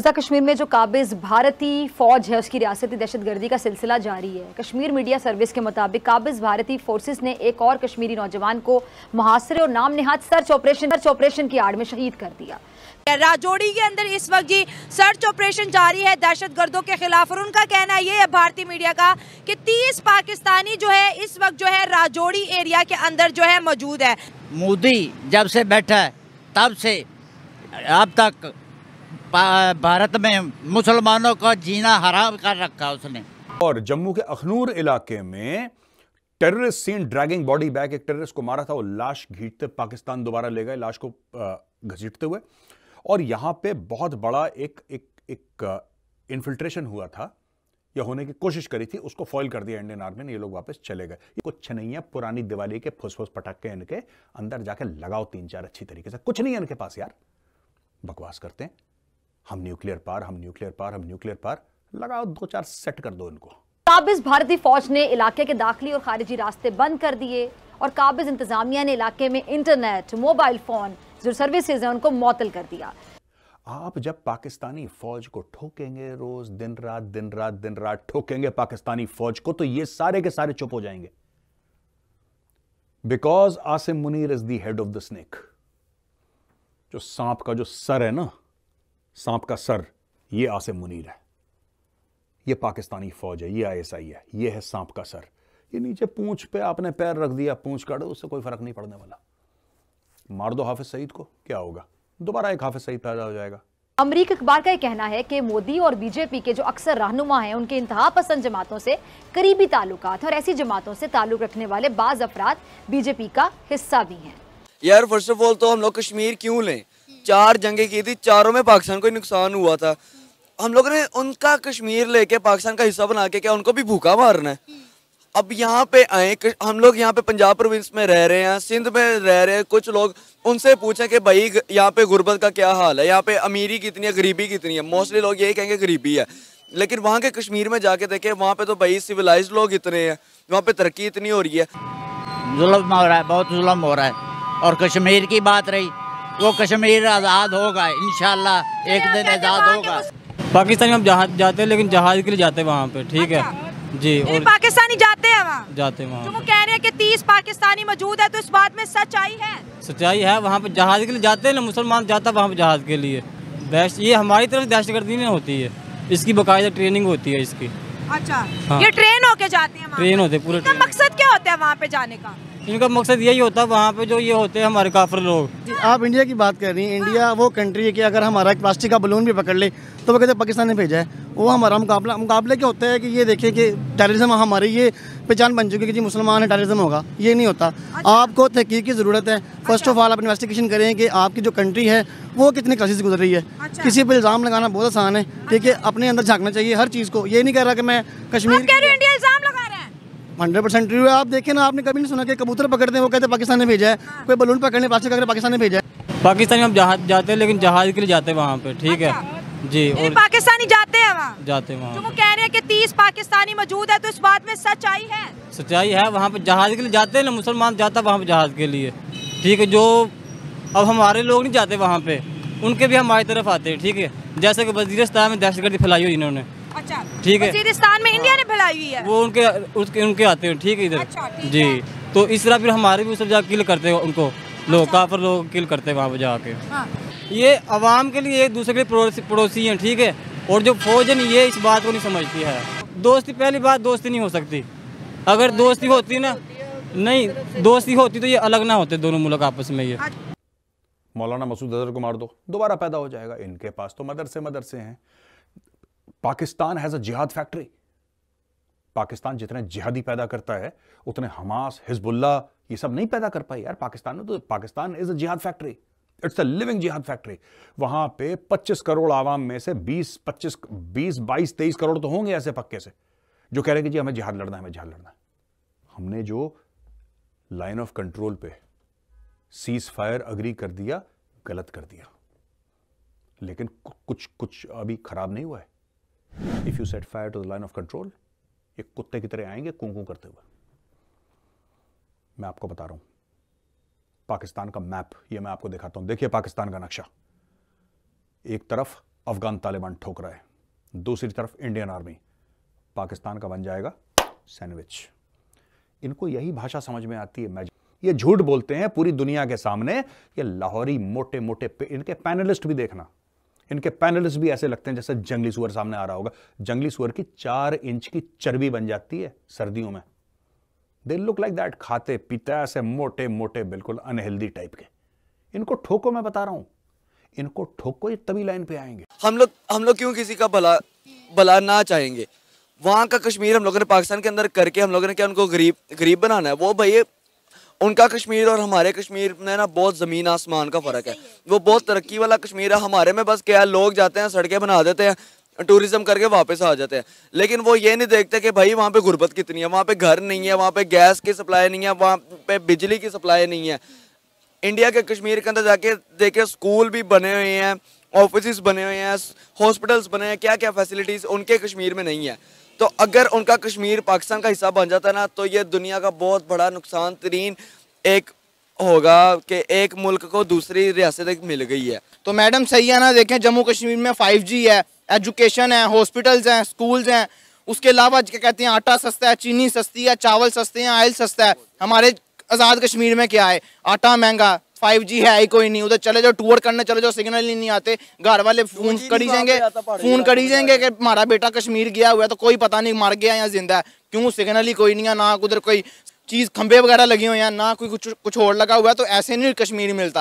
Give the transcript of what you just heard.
मकबूजा कश्मीर में जो काबिज भारतीय फौज है उसकी रियासती दहशतगर्दी का सिलसिला जारी है कश्मीर मीडिया सर्विस के मुताबिक काबिज भारतीय फोर्सेस ने एक और कश्मीरी नौजवान को मुहासरे और नाम निहाद सर्च ऑपरेशन सर्च ऑपरेशन की आड़ में शहीद कर दिया राजौड़ी के अंदर इस वक्त जी सर्च ऑपरेशन जारी है दहशत गर्दों के खिलाफ और उनका कहना यह है भारतीय मीडिया का कि 30 पाकिस्तानी जो है इस वक्त जो है राजौड़ी एरिया के अंदर जो है मौजूद है मोदी जब से बैठा है तब से अब तक भारत में मुसलमानों का जीना हराम कर रखा उसने और जम्मू के अखनूर इलाके में terrorist scene dragging body bag एक टेररिस्ट को मारा था वो लाश घीटते पाकिस्तान दोबारा ले गए लाश को घसीटते हुए और यहाँ पे बहुत बड़ा एक एक एक इन्फिल्ट्रेशन हुआ था या होने की कोशिश करी थी उसको फॉइल कर दिया इंडियन आर्मी ने ये लोग वापस चले गए ये कुछ नहीं है पुरानी दिवाली के फुसफुस पटाखे इनके अंदर जाके लगाओ तीन चार अच्छी तरीके से कुछ नहीं है इनके पास यार बकवास करते हैं हम न्यूक्लियर पार हम न्यूक्लियर पार हम न्यूक्लियर पार लगाओ दो चार सेट कर दो इनको काबिज भारतीय फौज ने इलाके के दाखिली और खारिजी रास्ते बंद कर दिए और काबिज इंतजामिया ने इलाके में इंटरनेट मोबाइल फोन जो सर्विसेज हैं उनको मुतल कर दिया आप जब पाकिस्तानी फौज को ठोकेंगे रोज दिन रात दिन रात दिन रात ठोकेंगे पाकिस्तानी फौज को तो ये सारे के सारे चुप हो जाएंगे because Asim Munir is the head of the snake जो सांप का जो सर है ना सांप का सर ये आसिम मुनीर है ये पाकिस्तानी फौज है ये आईएसआई है ये है सांप का सर ये नीचे पूंछ पे आपने पैर रख दिया पूंछ काट उससे कोई फर्क नहीं पड़ने वाला मार दो हाफिज सईद को क्या होगा दोबारा एक हाफिज सईद पैदा हो जाएगा अमरीक अखबार का यह कहना है कि मोदी और बीजेपी के जो अक्सर रहनुमा हैं उनके इंतहा पसंद जमातों से करीबी ताल्लुक और ऐसी जमातों से ताल्लुक रखने वाले बाज अफराद बीजेपी का हिस्सा भी हैं यार फर्स्ट ऑफ ऑल तो हम लोग कश्मीर क्यों लें चार जंगे की थी चारों में पाकिस्तान को नुकसान हुआ था हम लोगों ने उनका कश्मीर लेके पाकिस्तान का हिस्सा बना के क्या उनको भी भूखा मारना है अब यहाँ पे आए हम लोग यहाँ पे पंजाब प्रोविंस में रह रहे हैं सिंध में रह रहे हैं कुछ लोग उनसे पूछे कि भाई यहाँ पे गुर्बत का क्या हाल है यहाँ पे अमीरी कितनी है गरीबी कितनी है मोस्टली लोग यही कहेंगे गरीबी है लेकिन वहाँ के कश्मीर में जाके देखे वहाँ पे तो भाई सिविलाइज लोग इतने हैं वहाँ पे तरक्की इतनी हो रही है जुल्म हो रहा है बहुत जुल्म हो रहा है और कश्मीर की बात रही वो कश्मीर आज़ाद होगा इन एक दिन आज़ाद होगा पाकिस्तान में हम जहाज जाते हैं लेकिन जहाज के लिए जाते हैं वहाँ पे ठीक है अच्छा। जी और पाकिस्तानी जाते हैं वहाँ जाते हैं वहाँ तो कह रहे हैं कि तीस पाकिस्तानी मौजूद है तो इस बात में सच्चाई है सच्चाई है वहाँ पे जहाज के लिए जाते हैं ना मुसलमान जाता है वहाँ पे जहाज के लिए दहशत ये हमारी तरफ दहशत गर्दी नहीं होती है इसकी बाकायदा ट्रेनिंग होती है इसकी अच्छा हाँ। ये ट्रेन होके जाते हैं ट्रेन होते पूरे मकसद क्या होता है वहाँ पे जाने का इनका मकसद यही होता है वहाँ पे जो ये होते हैं हमारे काफर लोग आप इंडिया की बात कर रही हैं इंडिया वो कंट्री है कि अगर हमारा प्लास्टिक का बलून भी पकड़ ले तो वो कहते पाकिस्तान ने भेजा है वो हमारा मुकाबला मुकाबले क्या होता है कि ये देखिए कि टेररिज्म हमारी ये पहचान बन चुकी है कि जी मुसलमान है टेररिज्म होगा ये नहीं होता अच्छा। आपको तहकीक की ज़रूरत है फर्स्ट ऑफ ऑल आप इन्वेस्टिगेशन करें कि आपकी जो कंट्री है वो कितनी क्लासेस से गुजर रही है अच्छा। किसी पर इल्ज़ाम लगाना बहुत आसान है ठीक है अपने अंदर झाँकना चाहिए हर चीज़ को ये नहीं कह रहा कि मैं कश्मीर हंड्रेड परसेंट ट्रू है आप देखें ना आपने कभी नहीं सुना कि कबूतर पकड़ते हैं वो कहते पाकिस्तान ने भेजा है कोई बलून पकड़ने पास करके पाकिस्तान ने भेजा है पाकिस्तान में हम जहाज जाते हैं लेकिन जहाज के लिए जाते हैं वहाँ पे ठीक है अच्छा। जी और पाकिस्तानी जाते हैं वहाँ जाते हैं वहाँ तो वो कह रहे हैं कि तीस पाकिस्तानी मौजूद है तो इस बात में सच्चाई है सच्चाई है वहाँ पे जहाज के लिए जाते हैं ना मुसलमान जाता है वहाँ पे जहाज के लिए ठीक है जो अब हमारे लोग नहीं जाते वहाँ पे उनके भी हमारी तरफ आते हैं ठीक है जैसे कि वजीरस्तान में दहशतगर्दी फैलाई हुई इन्होंने अच्छा। ठीक है वजीरिस्तान में इंडिया ने फैलाई हुई है वो उनके उसके उनके आते हैं ठीक है इधर अच्छा, जी है। तो इस तरह फिर हमारे भी सब जाकर किल करते हैं उनको लोग अच्छा। काफर लोग किल करते हैं वहाँ पर जाके हाँ। ये आवाम के लिए एक दूसरे के लिए पड़ोसी हैं ठीक है और जो फौज है ये इस बात को नहीं समझती है दोस्ती पहली बात दोस्ती नहीं हो सकती अगर दोस्ती होती ना नहीं दोस्ती होती तो ये अलग ना होते दोनों मुल्क आपस में ये अच्छा। मौलाना मसूद अजहर को मार दो दोबारा पैदा हो जाएगा इनके पास तो मदरसे मदरसे हैं Pakistan has a jihad factory Pakistan जितने जिहादी पैदा करता है उतने हमास हिजबुल्ला ये सब नहीं पैदा कर पाई यार पाकिस्तान में तो Pakistan is a jihad factory it's a living jihad factory वहां पे 25 करोड़ आवाम में से 20 25 20 22 23 करोड़ तो होंगे ऐसे पक्के से जो कह रहे हैं कि जी हमें जिहाद लड़ना है हमें जिहाद लड़ना है हमने जो लाइन ऑफ कंट्रोल पे सीज फायर अग्री कर दिया गलत कर दिया लेकिन कुछ कुछ अभी खराब नहीं हुआ है if you set fire to the line of control ये कुत्ते की तरह आएंगे कुंकू करते हुए मैं आपको बता रहा हूं पाकिस्तान का मैप ये मैं आपको दिखाता हूं देखिए पाकिस्तान का नक्शा एक तरफ अफगान तालिबान ठोक रहा है दूसरी तरफ इंडियन आर्मी पाकिस्तान का बन जाएगा सैंडविच इनको यही भाषा समझ में आती है मैजिक ये झूठ बोलते हैं पूरी दुनिया के सामने ये लाहौरी मोटे मोटे इनके पैनलिस्ट भी देखना इनके पैनल्स भी ऐसे लगते हैं जैसे जंगली सुअर सामने आ रहा होगा जंगली सुअर की चार इंच की चर्बी बन जाती है सर्दियों में दे लुक लाइक दैट खाते पीते ऐसे मोटे मोटे बिल्कुल अनहेल्दी टाइप के इनको ठोको मैं बता रहा हूं इनको ठोको ये तभी लाइन पे आएंगे हम लोग हम लोग क्यों किसी का भला भला ना चाहेंगे वहां का कश्मीर हम लोगों ने पाकिस्तान के अंदर करके हम लोगों ने क्या उनको गरीब गरीब बनाना है वो भाई उनका कश्मीर और हमारे कश्मीर में ना बहुत ज़मीन आसमान का फ़र्क है वो बहुत तरक्की वाला कश्मीर है हमारे में बस क्या लोग जाते हैं सड़कें बना देते हैं टूरिज्म करके वापस आ जाते हैं लेकिन वो ये नहीं देखते कि भाई वहाँ पे गुर्बत कितनी है वहाँ पे घर नहीं है वहाँ पे गैस की सप्लाई नहीं है वहाँ पे बिजली की सप्लाई नहीं है इंडिया के कश्मीर के अंदर जाके देखे स्कूल भी बने हुए हैं ऑफिस बने हुए हैं हॉस्पिटल्स बने हैं क्या क्या फैसिलिटीज़ उनके कश्मीर में नहीं है तो अगर उनका कश्मीर पाकिस्तान का हिस्सा बन जाता ना तो ये दुनिया का बहुत बड़ा नुकसान तरीन एक होगा कि एक मुल्क को दूसरी रियासत मिल गई है तो मैडम सही है ना देखें जम्मू कश्मीर में फाइव है एजुकेशन है हॉस्पिटल्स हैं स्कूल्स हैं उसके अलावा क्या कहते हैं आटा सस्ता है चीनी सस्ती है चावल सस्ते हैं आयल सस्ता है हमारे आज़ाद कश्मीर में क्या है आटा महंगा फाइव जी है आई कोई नहीं उधर चले जाओ टूर करने चले जाओ सिग्नल ही नहीं आते घर वाले फोन करी जाएंगे फोन करी जाएंगे कि हमारा बेटा कश्मीर गया हुआ है तो कोई पता नहीं मर गया या जिंदा है क्यों सिग्नल ही कोई नहीं है ना उधर कोई चीज़ खंबे वगैरह लगे हुए हैं ना कोई कुछ कुछ और लगा हुआ है तो ऐसे नहीं कश्मीर मिलता